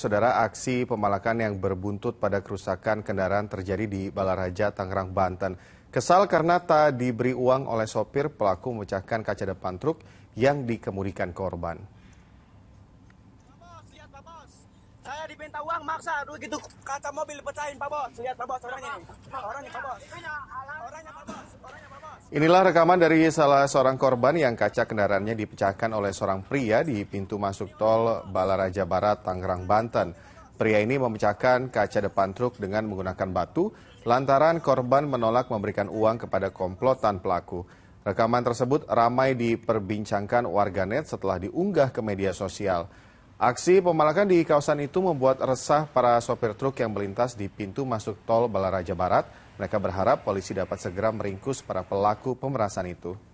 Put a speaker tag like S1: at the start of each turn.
S1: Saudara aksi pemalakan yang berbuntut pada kerusakan kendaraan terjadi di Balaraja, Tangerang, Banten. Kesal karena tak diberi uang oleh sopir, pelaku memecahkan kaca depan truk yang dikemudikan korban.
S2: Saya uang maksa, begitu kaca mobil pecahin Pak Bos. Lihat Pak Bos orangnya Orangnya Pak Bos.
S1: Inilah rekaman dari salah seorang korban yang kaca kendaraannya dipecahkan oleh seorang pria di pintu masuk tol Balaraja Barat, Tangerang, Banten. Pria ini memecahkan kaca depan truk dengan menggunakan batu lantaran korban menolak memberikan uang kepada komplotan pelaku. Rekaman tersebut ramai diperbincangkan warganet setelah diunggah ke media sosial. Aksi pemalakan di kawasan itu membuat resah para sopir truk yang melintas di pintu masuk tol Balaraja Barat mereka berharap polisi dapat segera meringkus para pelaku pemerasan itu.